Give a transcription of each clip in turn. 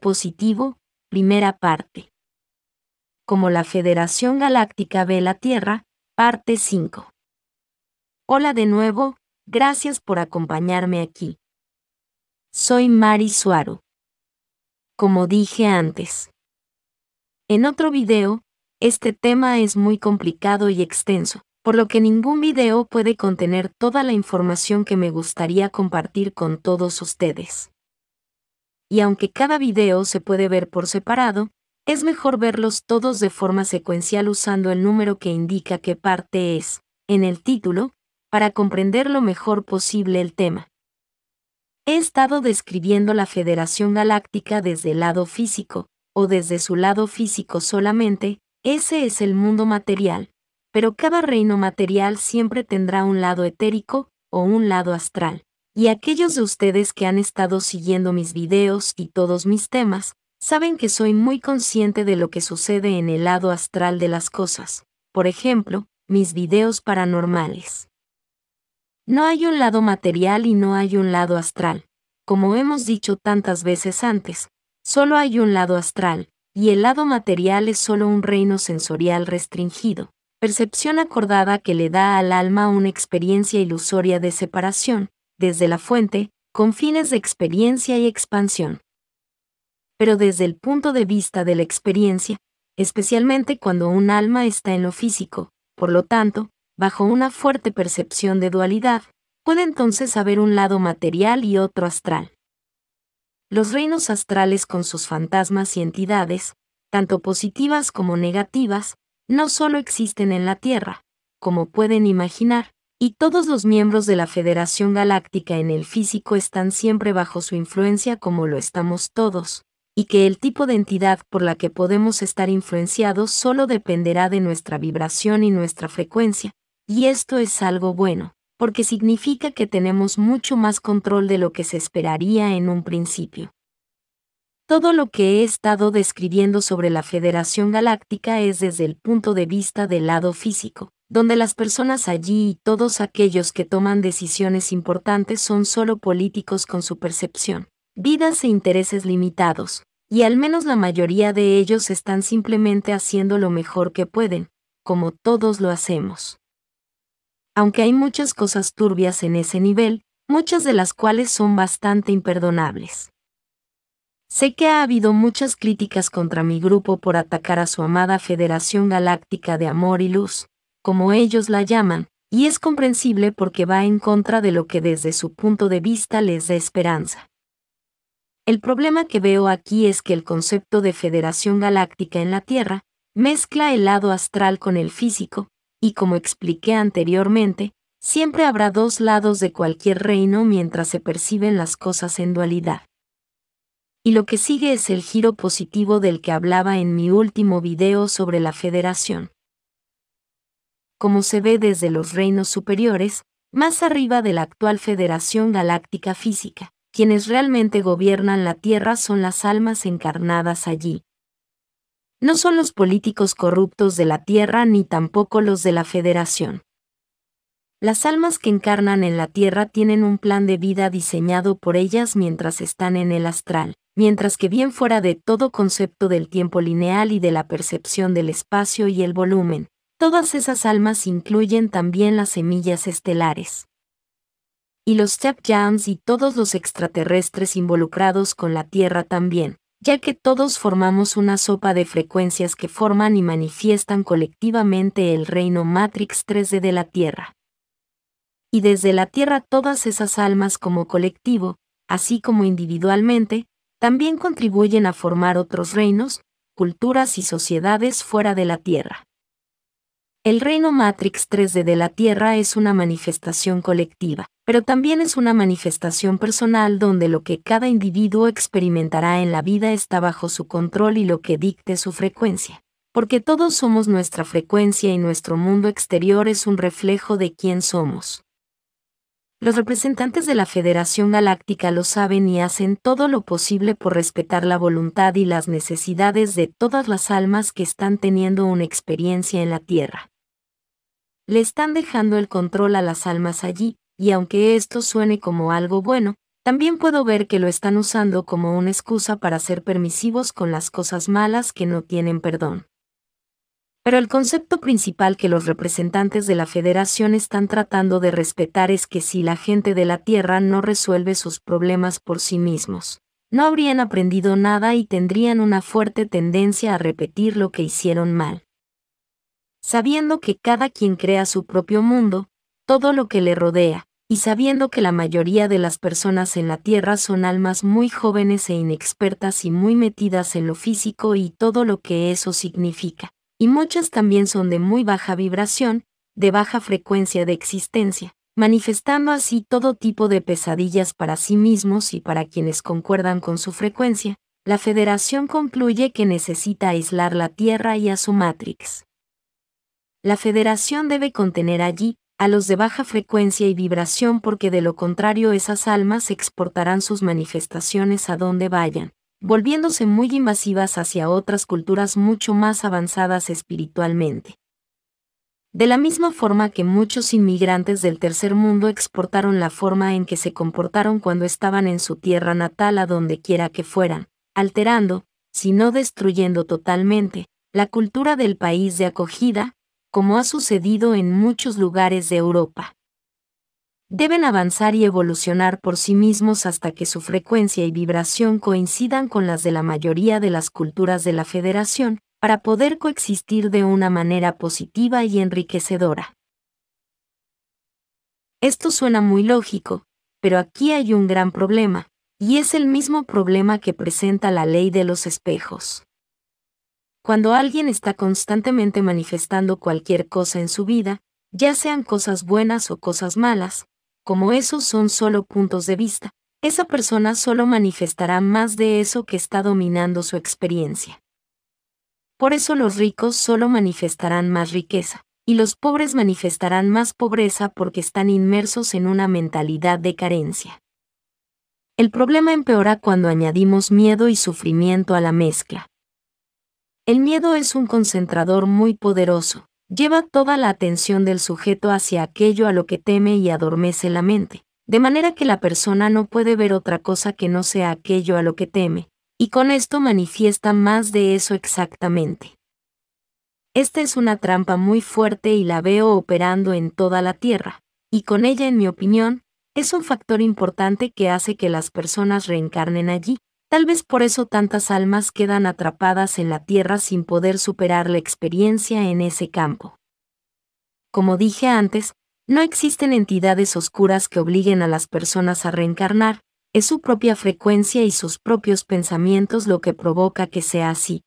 positivo, primera parte. Como la Federación Galáctica ve la Tierra, parte 5. Hola de nuevo, gracias por acompañarme aquí. Soy Mari Suaru. Como dije antes. En otro video, este tema es muy complicado y extenso, por lo que ningún video puede contener toda la información que me gustaría compartir con todos ustedes y aunque cada video se puede ver por separado, es mejor verlos todos de forma secuencial usando el número que indica qué parte es, en el título, para comprender lo mejor posible el tema. He estado describiendo la Federación Galáctica desde el lado físico, o desde su lado físico solamente, ese es el mundo material, pero cada reino material siempre tendrá un lado etérico o un lado astral y aquellos de ustedes que han estado siguiendo mis videos y todos mis temas, saben que soy muy consciente de lo que sucede en el lado astral de las cosas, por ejemplo, mis videos paranormales. No hay un lado material y no hay un lado astral, como hemos dicho tantas veces antes, solo hay un lado astral, y el lado material es solo un reino sensorial restringido, percepción acordada que le da al alma una experiencia ilusoria de separación, desde la fuente, con fines de experiencia y expansión. Pero desde el punto de vista de la experiencia, especialmente cuando un alma está en lo físico, por lo tanto, bajo una fuerte percepción de dualidad, puede entonces haber un lado material y otro astral. Los reinos astrales con sus fantasmas y entidades, tanto positivas como negativas, no solo existen en la Tierra, como pueden imaginar, y todos los miembros de la Federación Galáctica en el físico están siempre bajo su influencia como lo estamos todos, y que el tipo de entidad por la que podemos estar influenciados solo dependerá de nuestra vibración y nuestra frecuencia, y esto es algo bueno, porque significa que tenemos mucho más control de lo que se esperaría en un principio. Todo lo que he estado describiendo sobre la Federación Galáctica es desde el punto de vista del lado físico, donde las personas allí y todos aquellos que toman decisiones importantes son solo políticos con su percepción, vidas e intereses limitados, y al menos la mayoría de ellos están simplemente haciendo lo mejor que pueden, como todos lo hacemos. Aunque hay muchas cosas turbias en ese nivel, muchas de las cuales son bastante imperdonables. Sé que ha habido muchas críticas contra mi grupo por atacar a su amada Federación Galáctica de Amor y Luz, como ellos la llaman, y es comprensible porque va en contra de lo que desde su punto de vista les da esperanza. El problema que veo aquí es que el concepto de Federación Galáctica en la Tierra mezcla el lado astral con el físico, y como expliqué anteriormente, siempre habrá dos lados de cualquier reino mientras se perciben las cosas en dualidad. Y lo que sigue es el giro positivo del que hablaba en mi último video sobre la federación como se ve desde los reinos superiores, más arriba de la actual Federación Galáctica Física. Quienes realmente gobiernan la Tierra son las almas encarnadas allí. No son los políticos corruptos de la Tierra ni tampoco los de la Federación. Las almas que encarnan en la Tierra tienen un plan de vida diseñado por ellas mientras están en el astral, mientras que bien fuera de todo concepto del tiempo lineal y de la percepción del espacio y el volumen, Todas esas almas incluyen también las semillas estelares. Y los Jams y todos los extraterrestres involucrados con la Tierra también, ya que todos formamos una sopa de frecuencias que forman y manifiestan colectivamente el reino Matrix 3D de la Tierra. Y desde la Tierra todas esas almas como colectivo, así como individualmente, también contribuyen a formar otros reinos, culturas y sociedades fuera de la Tierra. El reino Matrix 3D de la Tierra es una manifestación colectiva, pero también es una manifestación personal donde lo que cada individuo experimentará en la vida está bajo su control y lo que dicte su frecuencia. Porque todos somos nuestra frecuencia y nuestro mundo exterior es un reflejo de quién somos. Los representantes de la Federación Galáctica lo saben y hacen todo lo posible por respetar la voluntad y las necesidades de todas las almas que están teniendo una experiencia en la Tierra. Le están dejando el control a las almas allí, y aunque esto suene como algo bueno, también puedo ver que lo están usando como una excusa para ser permisivos con las cosas malas que no tienen perdón. Pero el concepto principal que los representantes de la federación están tratando de respetar es que si la gente de la Tierra no resuelve sus problemas por sí mismos, no habrían aprendido nada y tendrían una fuerte tendencia a repetir lo que hicieron mal. Sabiendo que cada quien crea su propio mundo, todo lo que le rodea, y sabiendo que la mayoría de las personas en la Tierra son almas muy jóvenes e inexpertas y muy metidas en lo físico y todo lo que eso significa y muchas también son de muy baja vibración, de baja frecuencia de existencia, manifestando así todo tipo de pesadillas para sí mismos y para quienes concuerdan con su frecuencia, la Federación concluye que necesita aislar la Tierra y a su Matrix. La Federación debe contener allí a los de baja frecuencia y vibración porque de lo contrario esas almas exportarán sus manifestaciones a donde vayan, volviéndose muy invasivas hacia otras culturas mucho más avanzadas espiritualmente. De la misma forma que muchos inmigrantes del tercer mundo exportaron la forma en que se comportaron cuando estaban en su tierra natal a donde quiera que fueran, alterando, si no destruyendo totalmente, la cultura del país de acogida, como ha sucedido en muchos lugares de Europa deben avanzar y evolucionar por sí mismos hasta que su frecuencia y vibración coincidan con las de la mayoría de las culturas de la Federación, para poder coexistir de una manera positiva y enriquecedora. Esto suena muy lógico, pero aquí hay un gran problema, y es el mismo problema que presenta la ley de los espejos. Cuando alguien está constantemente manifestando cualquier cosa en su vida, ya sean cosas buenas o cosas malas, como esos son solo puntos de vista, esa persona solo manifestará más de eso que está dominando su experiencia. Por eso los ricos solo manifestarán más riqueza, y los pobres manifestarán más pobreza porque están inmersos en una mentalidad de carencia. El problema empeora cuando añadimos miedo y sufrimiento a la mezcla. El miedo es un concentrador muy poderoso, lleva toda la atención del sujeto hacia aquello a lo que teme y adormece la mente, de manera que la persona no puede ver otra cosa que no sea aquello a lo que teme, y con esto manifiesta más de eso exactamente. Esta es una trampa muy fuerte y la veo operando en toda la Tierra, y con ella, en mi opinión, es un factor importante que hace que las personas reencarnen allí, Tal vez por eso tantas almas quedan atrapadas en la tierra sin poder superar la experiencia en ese campo. Como dije antes, no existen entidades oscuras que obliguen a las personas a reencarnar, es su propia frecuencia y sus propios pensamientos lo que provoca que sea así.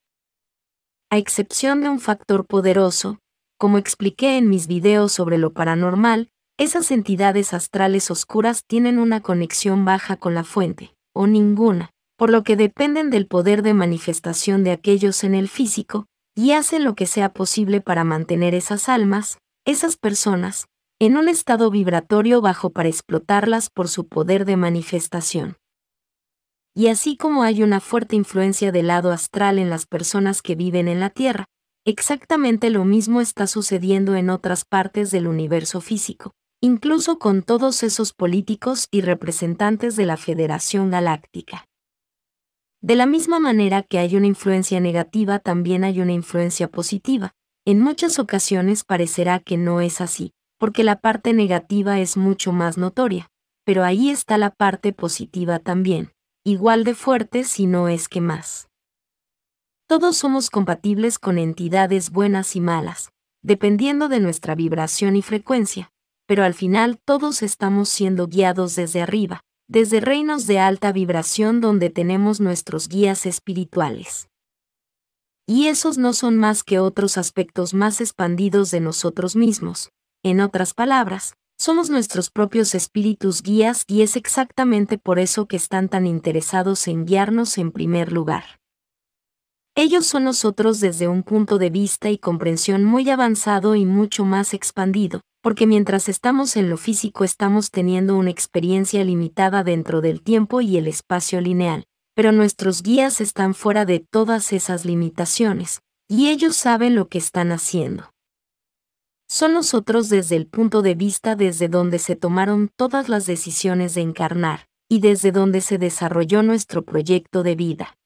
A excepción de un factor poderoso, como expliqué en mis videos sobre lo paranormal, esas entidades astrales oscuras tienen una conexión baja con la fuente, o ninguna por lo que dependen del poder de manifestación de aquellos en el físico, y hacen lo que sea posible para mantener esas almas, esas personas, en un estado vibratorio bajo para explotarlas por su poder de manifestación. Y así como hay una fuerte influencia del lado astral en las personas que viven en la Tierra, exactamente lo mismo está sucediendo en otras partes del universo físico, incluso con todos esos políticos y representantes de la Federación Galáctica. De la misma manera que hay una influencia negativa, también hay una influencia positiva. En muchas ocasiones parecerá que no es así, porque la parte negativa es mucho más notoria, pero ahí está la parte positiva también, igual de fuerte si no es que más. Todos somos compatibles con entidades buenas y malas, dependiendo de nuestra vibración y frecuencia, pero al final todos estamos siendo guiados desde arriba, desde reinos de alta vibración donde tenemos nuestros guías espirituales. Y esos no son más que otros aspectos más expandidos de nosotros mismos. En otras palabras, somos nuestros propios espíritus guías y es exactamente por eso que están tan interesados en guiarnos en primer lugar. Ellos son nosotros desde un punto de vista y comprensión muy avanzado y mucho más expandido, porque mientras estamos en lo físico estamos teniendo una experiencia limitada dentro del tiempo y el espacio lineal, pero nuestros guías están fuera de todas esas limitaciones, y ellos saben lo que están haciendo. Son nosotros desde el punto de vista desde donde se tomaron todas las decisiones de encarnar, y desde donde se desarrolló nuestro proyecto de vida.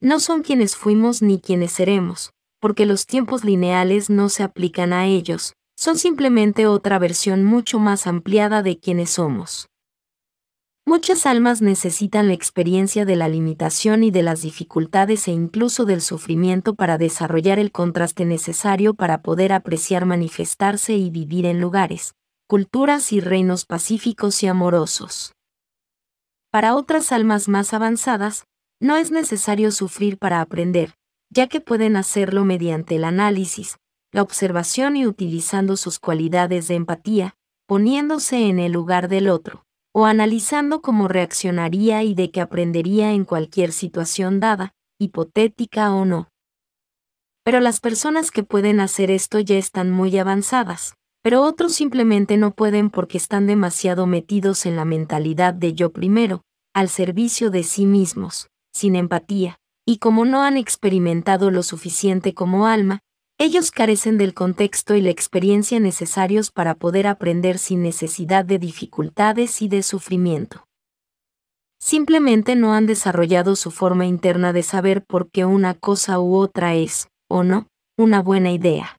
No son quienes fuimos ni quienes seremos, porque los tiempos lineales no se aplican a ellos, son simplemente otra versión mucho más ampliada de quienes somos. Muchas almas necesitan la experiencia de la limitación y de las dificultades e incluso del sufrimiento para desarrollar el contraste necesario para poder apreciar manifestarse y vivir en lugares, culturas y reinos pacíficos y amorosos. Para otras almas más avanzadas, no es necesario sufrir para aprender, ya que pueden hacerlo mediante el análisis, la observación y utilizando sus cualidades de empatía, poniéndose en el lugar del otro, o analizando cómo reaccionaría y de qué aprendería en cualquier situación dada, hipotética o no. Pero las personas que pueden hacer esto ya están muy avanzadas, pero otros simplemente no pueden porque están demasiado metidos en la mentalidad de yo primero, al servicio de sí mismos, sin empatía, y como no han experimentado lo suficiente como alma, ellos carecen del contexto y la experiencia necesarios para poder aprender sin necesidad de dificultades y de sufrimiento. Simplemente no han desarrollado su forma interna de saber por qué una cosa u otra es, o no, una buena idea.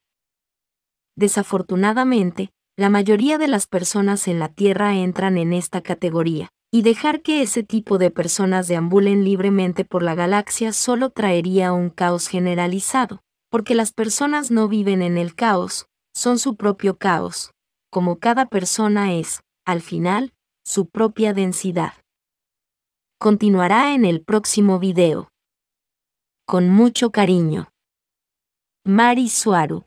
Desafortunadamente, la mayoría de las personas en la Tierra entran en esta categoría, y dejar que ese tipo de personas deambulen libremente por la galaxia solo traería un caos generalizado, porque las personas no viven en el caos, son su propio caos, como cada persona es, al final, su propia densidad. Continuará en el próximo video. Con mucho cariño. Mari Suaru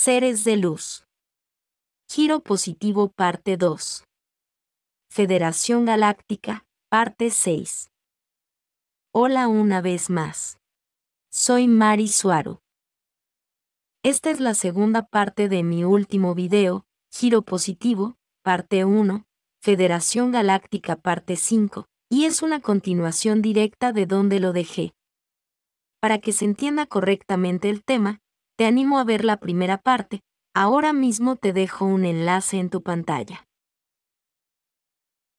Seres de Luz. Giro Positivo Parte 2. Federación Galáctica, Parte 6. Hola una vez más. Soy Mari Suaru. Esta es la segunda parte de mi último video, Giro Positivo, Parte 1, Federación Galáctica Parte 5, y es una continuación directa de donde lo dejé. Para que se entienda correctamente el tema, te animo a ver la primera parte, ahora mismo te dejo un enlace en tu pantalla.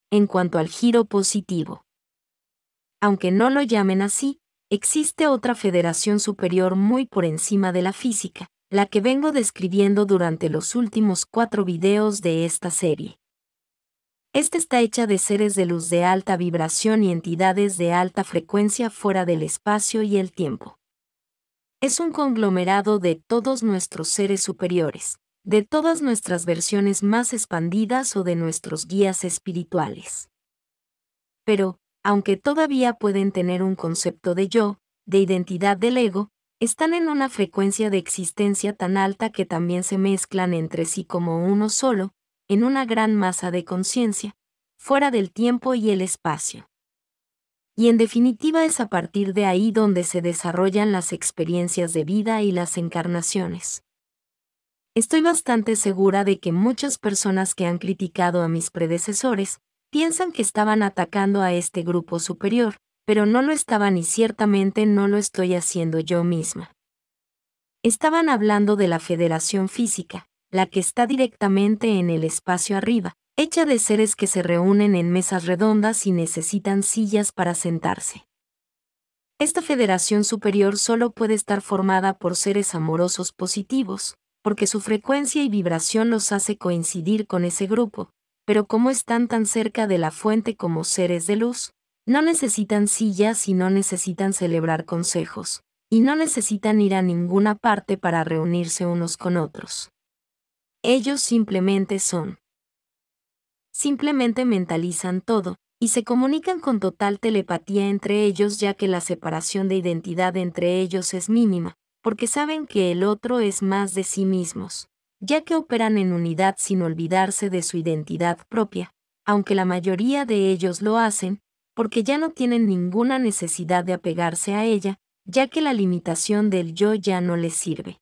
En cuanto al giro positivo. Aunque no lo llamen así, existe otra federación superior muy por encima de la física, la que vengo describiendo durante los últimos cuatro videos de esta serie. Esta está hecha de seres de luz de alta vibración y entidades de alta frecuencia fuera del espacio y el tiempo es un conglomerado de todos nuestros seres superiores, de todas nuestras versiones más expandidas o de nuestros guías espirituales. Pero, aunque todavía pueden tener un concepto de yo, de identidad del ego, están en una frecuencia de existencia tan alta que también se mezclan entre sí como uno solo, en una gran masa de conciencia, fuera del tiempo y el espacio y en definitiva es a partir de ahí donde se desarrollan las experiencias de vida y las encarnaciones. Estoy bastante segura de que muchas personas que han criticado a mis predecesores piensan que estaban atacando a este grupo superior, pero no lo estaban y ciertamente no lo estoy haciendo yo misma. Estaban hablando de la Federación Física, la que está directamente en el espacio arriba, hecha de seres que se reúnen en mesas redondas y necesitan sillas para sentarse. Esta federación superior solo puede estar formada por seres amorosos positivos, porque su frecuencia y vibración los hace coincidir con ese grupo, pero como están tan cerca de la fuente como seres de luz, no necesitan sillas y no necesitan celebrar consejos, y no necesitan ir a ninguna parte para reunirse unos con otros. Ellos simplemente son simplemente mentalizan todo, y se comunican con total telepatía entre ellos ya que la separación de identidad entre ellos es mínima, porque saben que el otro es más de sí mismos, ya que operan en unidad sin olvidarse de su identidad propia, aunque la mayoría de ellos lo hacen, porque ya no tienen ninguna necesidad de apegarse a ella, ya que la limitación del yo ya no les sirve.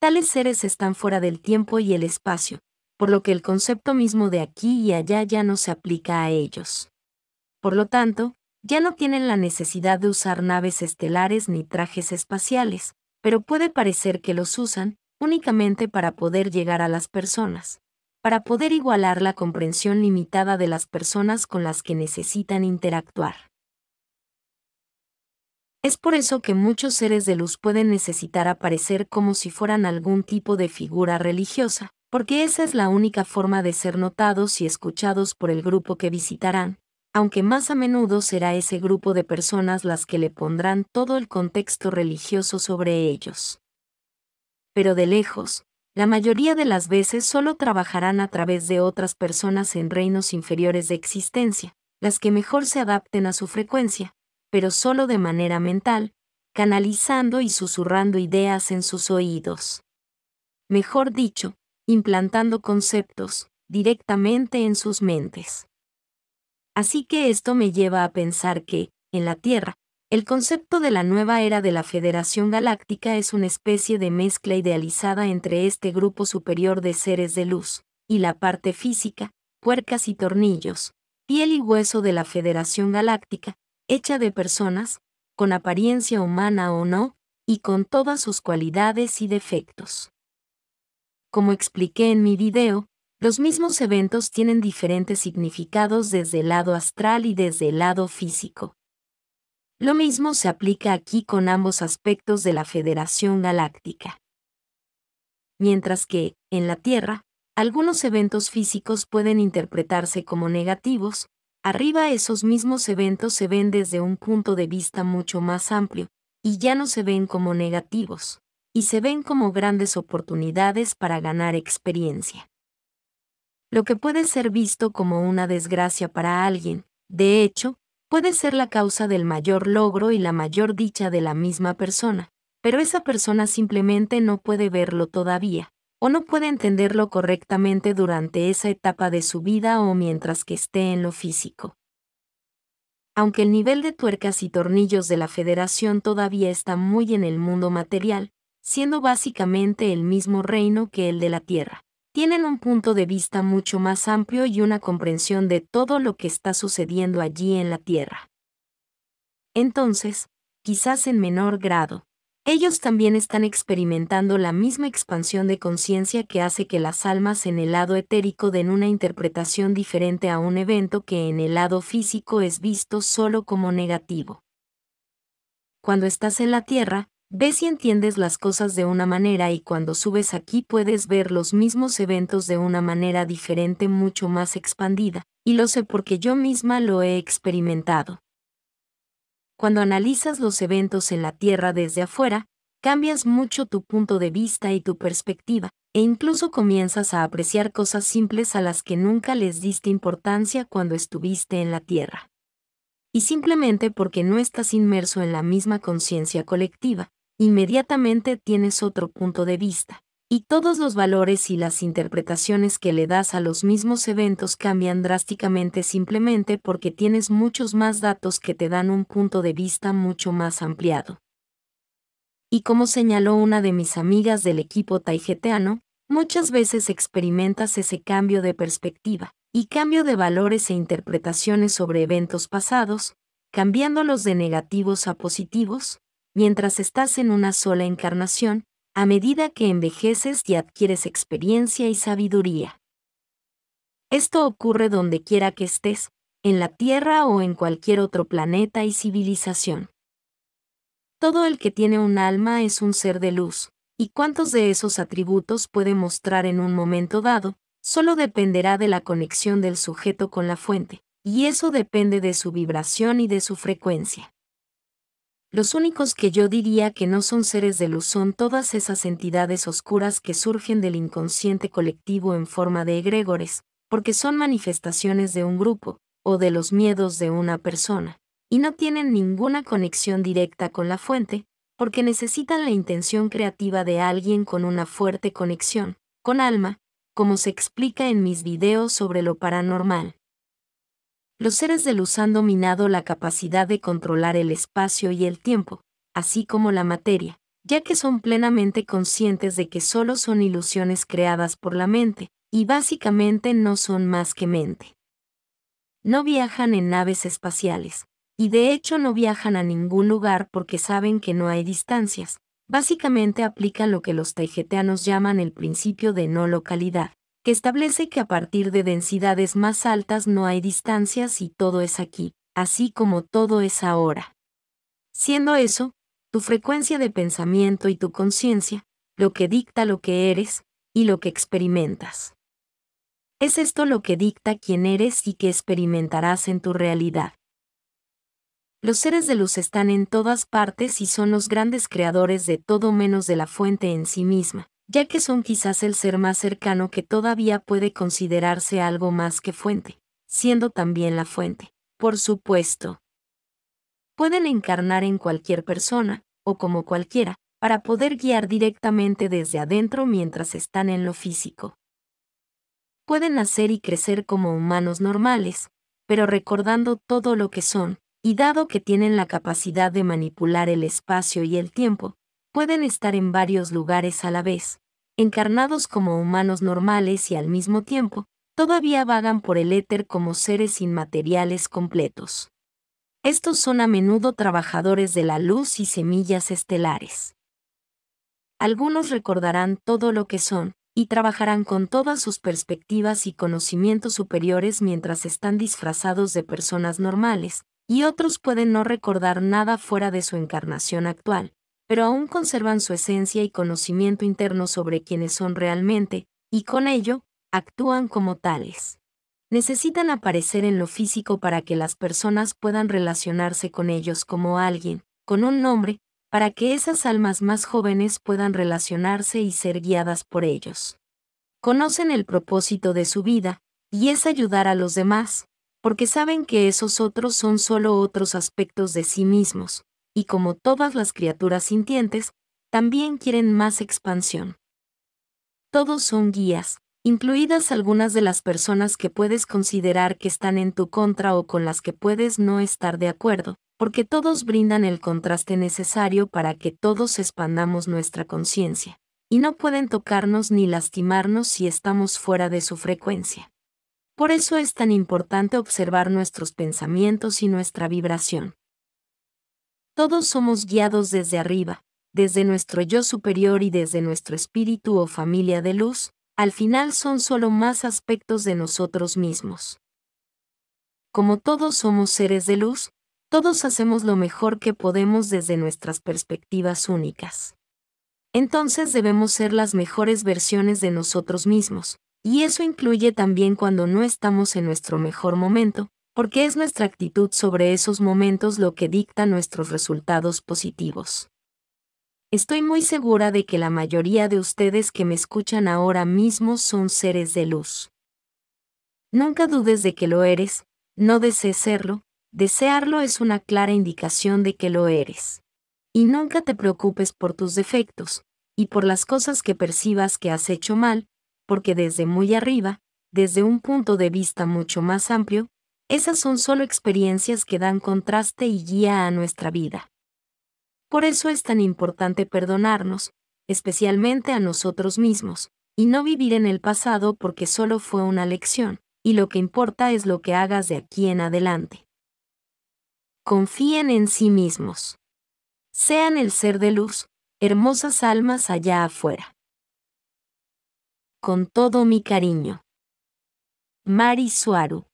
Tales seres están fuera del tiempo y el espacio, por lo que el concepto mismo de aquí y allá ya no se aplica a ellos. Por lo tanto, ya no tienen la necesidad de usar naves estelares ni trajes espaciales, pero puede parecer que los usan únicamente para poder llegar a las personas, para poder igualar la comprensión limitada de las personas con las que necesitan interactuar. Es por eso que muchos seres de luz pueden necesitar aparecer como si fueran algún tipo de figura religiosa, porque esa es la única forma de ser notados y escuchados por el grupo que visitarán, aunque más a menudo será ese grupo de personas las que le pondrán todo el contexto religioso sobre ellos. Pero de lejos, la mayoría de las veces solo trabajarán a través de otras personas en reinos inferiores de existencia, las que mejor se adapten a su frecuencia, pero solo de manera mental, canalizando y susurrando ideas en sus oídos. Mejor dicho, implantando conceptos directamente en sus mentes. Así que esto me lleva a pensar que, en la Tierra, el concepto de la nueva era de la Federación Galáctica es una especie de mezcla idealizada entre este grupo superior de seres de luz, y la parte física, puercas y tornillos, piel y hueso de la Federación Galáctica, hecha de personas, con apariencia humana o no, y con todas sus cualidades y defectos. Como expliqué en mi video, los mismos eventos tienen diferentes significados desde el lado astral y desde el lado físico. Lo mismo se aplica aquí con ambos aspectos de la Federación Galáctica. Mientras que, en la Tierra, algunos eventos físicos pueden interpretarse como negativos, arriba esos mismos eventos se ven desde un punto de vista mucho más amplio, y ya no se ven como negativos y se ven como grandes oportunidades para ganar experiencia. Lo que puede ser visto como una desgracia para alguien, de hecho, puede ser la causa del mayor logro y la mayor dicha de la misma persona, pero esa persona simplemente no puede verlo todavía, o no puede entenderlo correctamente durante esa etapa de su vida o mientras que esté en lo físico. Aunque el nivel de tuercas y tornillos de la Federación todavía está muy en el mundo material, siendo básicamente el mismo reino que el de la Tierra. Tienen un punto de vista mucho más amplio y una comprensión de todo lo que está sucediendo allí en la Tierra. Entonces, quizás en menor grado, ellos también están experimentando la misma expansión de conciencia que hace que las almas en el lado etérico den una interpretación diferente a un evento que en el lado físico es visto solo como negativo. Cuando estás en la Tierra, Ves y entiendes las cosas de una manera y cuando subes aquí puedes ver los mismos eventos de una manera diferente mucho más expandida, y lo sé porque yo misma lo he experimentado. Cuando analizas los eventos en la Tierra desde afuera, cambias mucho tu punto de vista y tu perspectiva, e incluso comienzas a apreciar cosas simples a las que nunca les diste importancia cuando estuviste en la Tierra. Y simplemente porque no estás inmerso en la misma conciencia colectiva, inmediatamente tienes otro punto de vista, y todos los valores y las interpretaciones que le das a los mismos eventos cambian drásticamente simplemente porque tienes muchos más datos que te dan un punto de vista mucho más ampliado. Y como señaló una de mis amigas del equipo taijeteano, muchas veces experimentas ese cambio de perspectiva y cambio de valores e interpretaciones sobre eventos pasados, cambiándolos de negativos a positivos, mientras estás en una sola encarnación, a medida que envejeces y adquieres experiencia y sabiduría. Esto ocurre donde quiera que estés, en la Tierra o en cualquier otro planeta y civilización. Todo el que tiene un alma es un ser de luz, y cuántos de esos atributos puede mostrar en un momento dado, solo dependerá de la conexión del sujeto con la fuente, y eso depende de su vibración y de su frecuencia. Los únicos que yo diría que no son seres de luz son todas esas entidades oscuras que surgen del inconsciente colectivo en forma de egregores, porque son manifestaciones de un grupo, o de los miedos de una persona, y no tienen ninguna conexión directa con la fuente, porque necesitan la intención creativa de alguien con una fuerte conexión, con alma, como se explica en mis videos sobre lo paranormal los seres de luz han dominado la capacidad de controlar el espacio y el tiempo, así como la materia, ya que son plenamente conscientes de que solo son ilusiones creadas por la mente, y básicamente no son más que mente. No viajan en naves espaciales, y de hecho no viajan a ningún lugar porque saben que no hay distancias. Básicamente aplican lo que los taijeteanos llaman el principio de no localidad que establece que a partir de densidades más altas no hay distancias y todo es aquí, así como todo es ahora. Siendo eso, tu frecuencia de pensamiento y tu conciencia, lo que dicta lo que eres y lo que experimentas. Es esto lo que dicta quién eres y qué experimentarás en tu realidad. Los seres de luz están en todas partes y son los grandes creadores de todo menos de la fuente en sí misma, ya que son quizás el ser más cercano que todavía puede considerarse algo más que fuente, siendo también la fuente, por supuesto. Pueden encarnar en cualquier persona, o como cualquiera, para poder guiar directamente desde adentro mientras están en lo físico. Pueden nacer y crecer como humanos normales, pero recordando todo lo que son, y dado que tienen la capacidad de manipular el espacio y el tiempo, pueden estar en varios lugares a la vez, encarnados como humanos normales y al mismo tiempo, todavía vagan por el éter como seres inmateriales completos. Estos son a menudo trabajadores de la luz y semillas estelares. Algunos recordarán todo lo que son, y trabajarán con todas sus perspectivas y conocimientos superiores mientras están disfrazados de personas normales, y otros pueden no recordar nada fuera de su encarnación actual, pero aún conservan su esencia y conocimiento interno sobre quienes son realmente, y con ello, actúan como tales. Necesitan aparecer en lo físico para que las personas puedan relacionarse con ellos como alguien, con un nombre, para que esas almas más jóvenes puedan relacionarse y ser guiadas por ellos. Conocen el propósito de su vida, y es ayudar a los demás, porque saben que esos otros son solo otros aspectos de sí mismos, y como todas las criaturas sintientes, también quieren más expansión. Todos son guías, incluidas algunas de las personas que puedes considerar que están en tu contra o con las que puedes no estar de acuerdo, porque todos brindan el contraste necesario para que todos expandamos nuestra conciencia, y no pueden tocarnos ni lastimarnos si estamos fuera de su frecuencia. Por eso es tan importante observar nuestros pensamientos y nuestra vibración. Todos somos guiados desde arriba, desde nuestro yo superior y desde nuestro espíritu o familia de luz, al final son solo más aspectos de nosotros mismos. Como todos somos seres de luz, todos hacemos lo mejor que podemos desde nuestras perspectivas únicas. Entonces debemos ser las mejores versiones de nosotros mismos, y eso incluye también cuando no estamos en nuestro mejor momento, porque es nuestra actitud sobre esos momentos lo que dicta nuestros resultados positivos. Estoy muy segura de que la mayoría de ustedes que me escuchan ahora mismo son seres de luz. Nunca dudes de que lo eres, no desees serlo, desearlo es una clara indicación de que lo eres. Y nunca te preocupes por tus defectos, y por las cosas que percibas que has hecho mal, porque desde muy arriba, desde un punto de vista mucho más amplio, esas son solo experiencias que dan contraste y guía a nuestra vida. Por eso es tan importante perdonarnos, especialmente a nosotros mismos, y no vivir en el pasado porque solo fue una lección, y lo que importa es lo que hagas de aquí en adelante. Confíen en sí mismos. Sean el ser de luz, hermosas almas allá afuera. Con todo mi cariño. Mari Suaru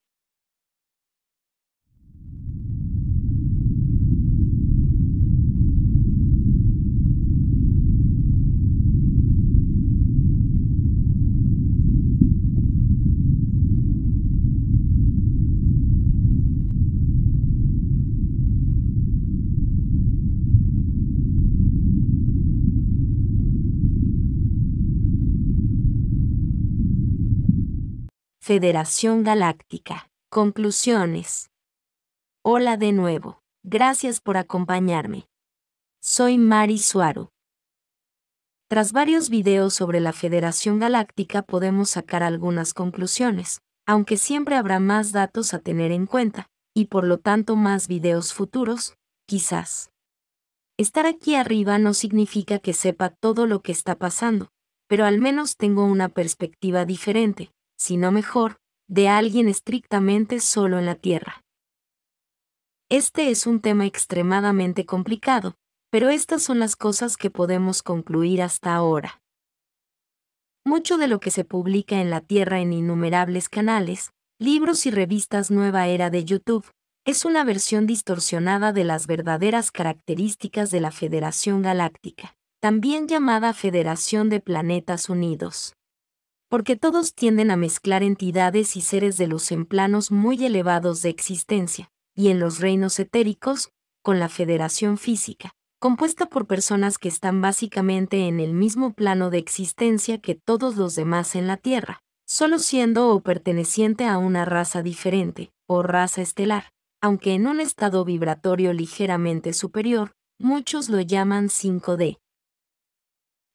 Federación Galáctica. Conclusiones. Hola de nuevo. Gracias por acompañarme. Soy Mari Suaru. Tras varios videos sobre la Federación Galáctica podemos sacar algunas conclusiones, aunque siempre habrá más datos a tener en cuenta, y por lo tanto más videos futuros, quizás. Estar aquí arriba no significa que sepa todo lo que está pasando, pero al menos tengo una perspectiva diferente, sino mejor, de alguien estrictamente solo en la Tierra. Este es un tema extremadamente complicado, pero estas son las cosas que podemos concluir hasta ahora. Mucho de lo que se publica en la Tierra en innumerables canales, libros y revistas Nueva Era de YouTube, es una versión distorsionada de las verdaderas características de la Federación Galáctica, también llamada Federación de Planetas Unidos porque todos tienden a mezclar entidades y seres de los en planos muy elevados de existencia, y en los reinos etéricos, con la federación física, compuesta por personas que están básicamente en el mismo plano de existencia que todos los demás en la Tierra, solo siendo o perteneciente a una raza diferente, o raza estelar, aunque en un estado vibratorio ligeramente superior, muchos lo llaman 5D,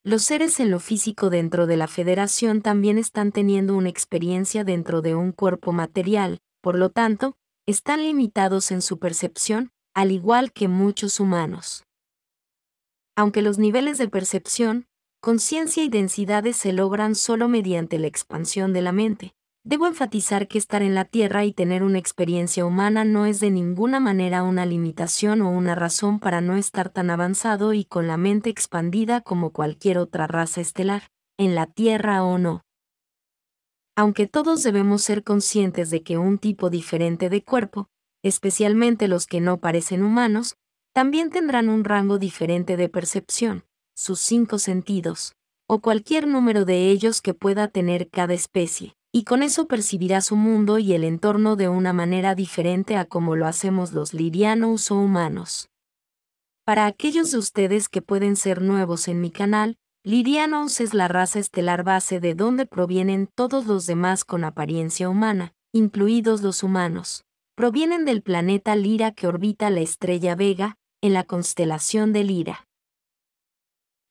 los seres en lo físico dentro de la federación también están teniendo una experiencia dentro de un cuerpo material, por lo tanto, están limitados en su percepción, al igual que muchos humanos. Aunque los niveles de percepción, conciencia y densidades se logran solo mediante la expansión de la mente, Debo enfatizar que estar en la Tierra y tener una experiencia humana no es de ninguna manera una limitación o una razón para no estar tan avanzado y con la mente expandida como cualquier otra raza estelar, en la Tierra o no. Aunque todos debemos ser conscientes de que un tipo diferente de cuerpo, especialmente los que no parecen humanos, también tendrán un rango diferente de percepción, sus cinco sentidos, o cualquier número de ellos que pueda tener cada especie y con eso percibirá su mundo y el entorno de una manera diferente a como lo hacemos los lirianos o humanos. Para aquellos de ustedes que pueden ser nuevos en mi canal, Lirianos es la raza estelar base de donde provienen todos los demás con apariencia humana, incluidos los humanos. Provienen del planeta Lira que orbita la estrella Vega, en la constelación de Lira.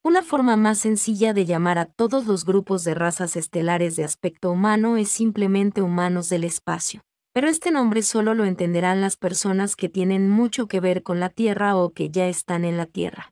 Una forma más sencilla de llamar a todos los grupos de razas estelares de aspecto humano es simplemente humanos del espacio. Pero este nombre solo lo entenderán las personas que tienen mucho que ver con la Tierra o que ya están en la Tierra.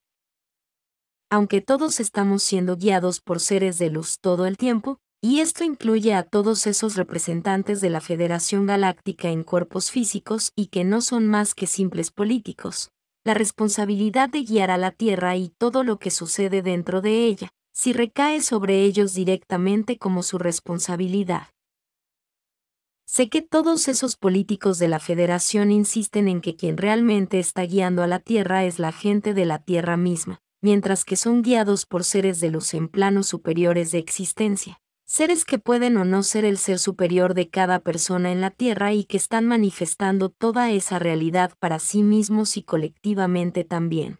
Aunque todos estamos siendo guiados por seres de luz todo el tiempo, y esto incluye a todos esos representantes de la Federación Galáctica en cuerpos físicos y que no son más que simples políticos, la responsabilidad de guiar a la Tierra y todo lo que sucede dentro de ella, si recae sobre ellos directamente como su responsabilidad. Sé que todos esos políticos de la Federación insisten en que quien realmente está guiando a la Tierra es la gente de la Tierra misma, mientras que son guiados por seres de los en planos superiores de existencia, seres que pueden o no ser el ser superior de cada persona en la Tierra y que están manifestando toda esa realidad para sí mismos y colectivamente también.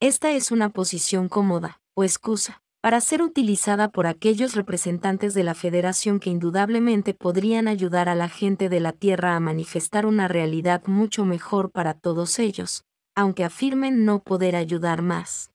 Esta es una posición cómoda, o excusa, para ser utilizada por aquellos representantes de la Federación que indudablemente podrían ayudar a la gente de la Tierra a manifestar una realidad mucho mejor para todos ellos, aunque afirmen no poder ayudar más.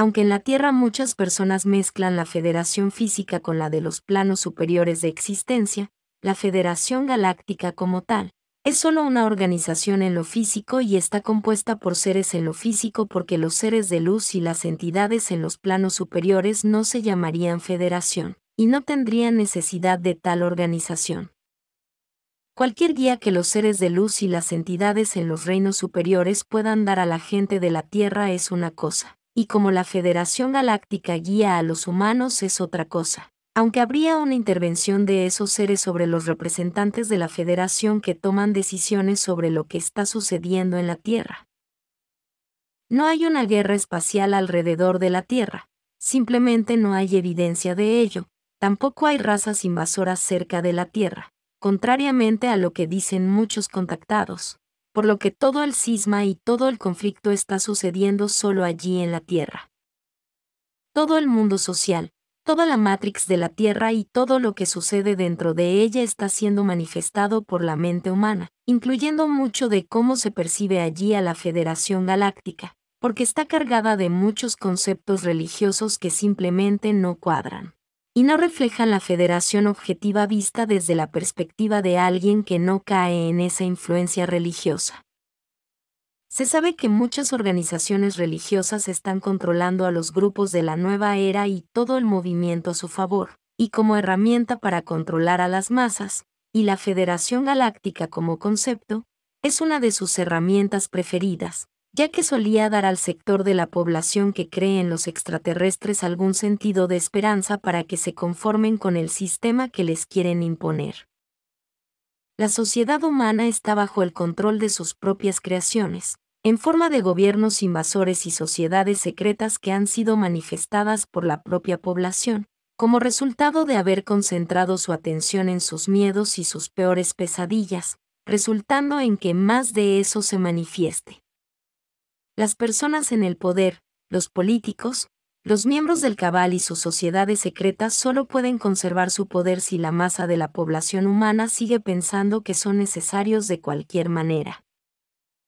Aunque en la Tierra muchas personas mezclan la federación física con la de los planos superiores de existencia, la Federación Galáctica como tal, es solo una organización en lo físico y está compuesta por seres en lo físico porque los seres de luz y las entidades en los planos superiores no se llamarían federación, y no tendrían necesidad de tal organización. Cualquier guía que los seres de luz y las entidades en los reinos superiores puedan dar a la gente de la Tierra es una cosa, y como la Federación Galáctica guía a los humanos es otra cosa. Aunque habría una intervención de esos seres sobre los representantes de la Federación que toman decisiones sobre lo que está sucediendo en la Tierra. No hay una guerra espacial alrededor de la Tierra, simplemente no hay evidencia de ello, tampoco hay razas invasoras cerca de la Tierra, contrariamente a lo que dicen muchos contactados por lo que todo el cisma y todo el conflicto está sucediendo solo allí en la Tierra. Todo el mundo social, toda la matrix de la Tierra y todo lo que sucede dentro de ella está siendo manifestado por la mente humana, incluyendo mucho de cómo se percibe allí a la Federación Galáctica, porque está cargada de muchos conceptos religiosos que simplemente no cuadran y no reflejan la federación objetiva vista desde la perspectiva de alguien que no cae en esa influencia religiosa. Se sabe que muchas organizaciones religiosas están controlando a los grupos de la nueva era y todo el movimiento a su favor, y como herramienta para controlar a las masas, y la Federación Galáctica como concepto, es una de sus herramientas preferidas, ya que solía dar al sector de la población que cree en los extraterrestres algún sentido de esperanza para que se conformen con el sistema que les quieren imponer. La sociedad humana está bajo el control de sus propias creaciones, en forma de gobiernos invasores y sociedades secretas que han sido manifestadas por la propia población, como resultado de haber concentrado su atención en sus miedos y sus peores pesadillas, resultando en que más de eso se manifieste las personas en el poder, los políticos, los miembros del cabal y sus sociedades secretas solo pueden conservar su poder si la masa de la población humana sigue pensando que son necesarios de cualquier manera.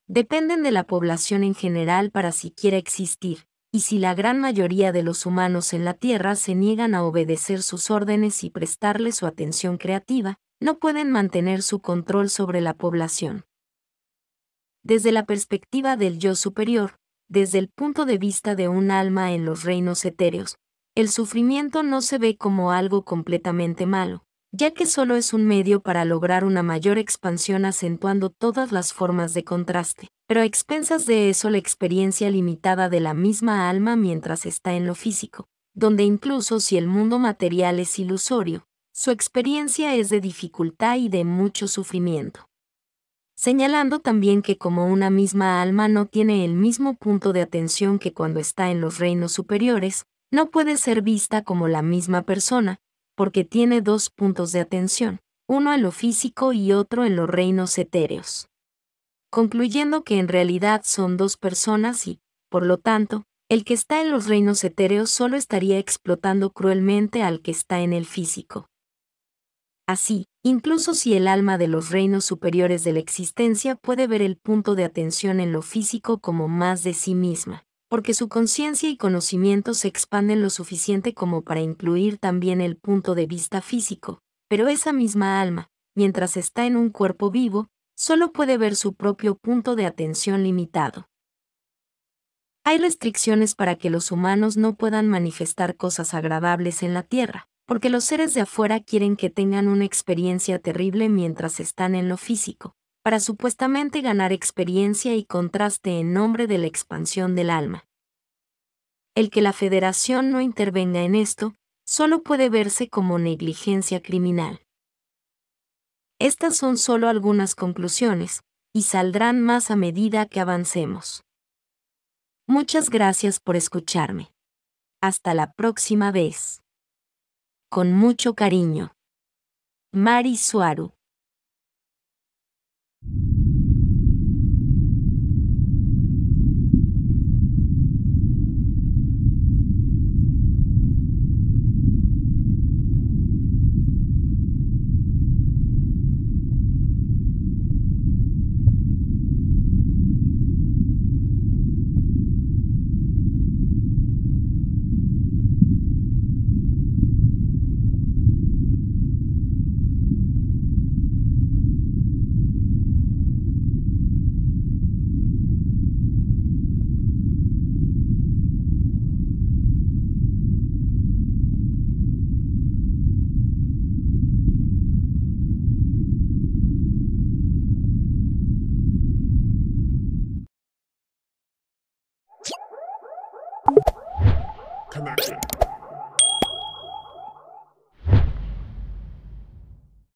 Dependen de la población en general para siquiera existir, y si la gran mayoría de los humanos en la Tierra se niegan a obedecer sus órdenes y prestarle su atención creativa, no pueden mantener su control sobre la población desde la perspectiva del yo superior, desde el punto de vista de un alma en los reinos etéreos, el sufrimiento no se ve como algo completamente malo, ya que solo es un medio para lograr una mayor expansión acentuando todas las formas de contraste, pero a expensas de eso la experiencia limitada de la misma alma mientras está en lo físico, donde incluso si el mundo material es ilusorio, su experiencia es de dificultad y de mucho sufrimiento señalando también que como una misma alma no tiene el mismo punto de atención que cuando está en los reinos superiores, no puede ser vista como la misma persona, porque tiene dos puntos de atención, uno en lo físico y otro en los reinos etéreos. Concluyendo que en realidad son dos personas y, por lo tanto, el que está en los reinos etéreos solo estaría explotando cruelmente al que está en el físico. Así, incluso si el alma de los reinos superiores de la existencia puede ver el punto de atención en lo físico como más de sí misma, porque su conciencia y conocimiento se expanden lo suficiente como para incluir también el punto de vista físico, pero esa misma alma, mientras está en un cuerpo vivo, solo puede ver su propio punto de atención limitado. Hay restricciones para que los humanos no puedan manifestar cosas agradables en la Tierra, porque los seres de afuera quieren que tengan una experiencia terrible mientras están en lo físico, para supuestamente ganar experiencia y contraste en nombre de la expansión del alma. El que la federación no intervenga en esto, solo puede verse como negligencia criminal. Estas son solo algunas conclusiones, y saldrán más a medida que avancemos. Muchas gracias por escucharme. Hasta la próxima vez. Con mucho cariño. Mari Suaru.